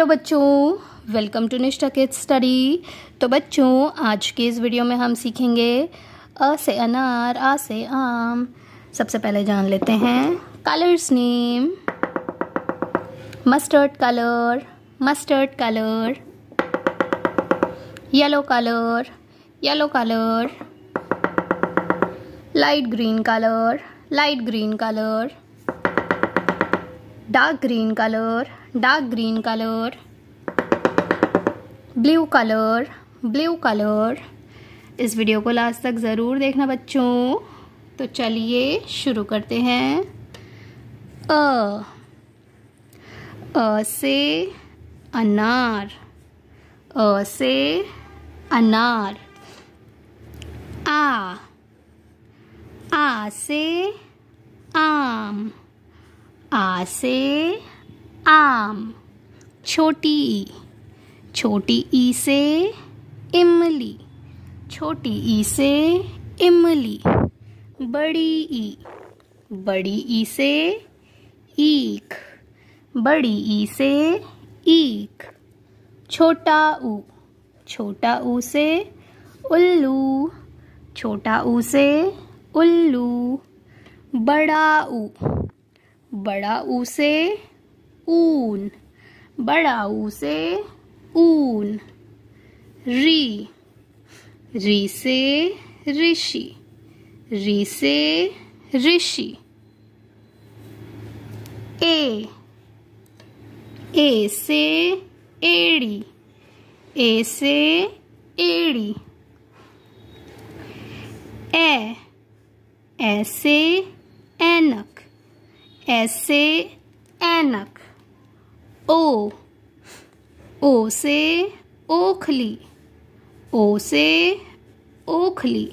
hello बच्चों welcome to निष्ठा के स्टडी तो बच्चों आज के इस वीडियो में हम सीखेंगे अ से अनार आ से आम सबसे पहले जान लेते हैं colours name mustard colour mustard colour yellow colour yellow colour light green colour light green colour dark green colour dark green color blue color blue color इस वीडियो को लास्ट तक ज़रूर देखना बच्चों तो चलिए शुरू करते हैं अ अ से अनार अ से अनार आ आ से आम आ से आम छोटी ई छोटी ई से इमली छोटी ई से इमली बड़ी ई बड़ी ई से ईख बड़ी ई से ईख छोटा ऊ छोटा ऊ से उल्लू छोटा ऊ से उल्लू बड़ा ऊ बड़ा ऊ से ऊन बड़ा ऊ से ऊन री री से ऋषि री से ऋषि ए ए से एड़ी ए से एड़ी ए ऐसे एनक ऐसे एनक ओ ओ से ओखली ओ से ओखली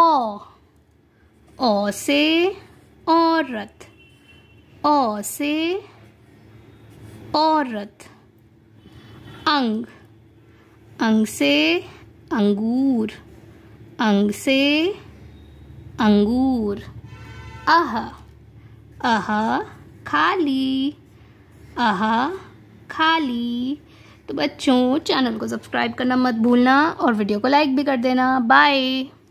ओ ओ से औरत ओ से औरत अंग अंग से अंगूर अंग से अंगूर अह अह खाली आहा खाली तो बच्चों चैनल को सब्सक्राइब करना मत भूलना और वीडियो को लाइक भी कर देना बाय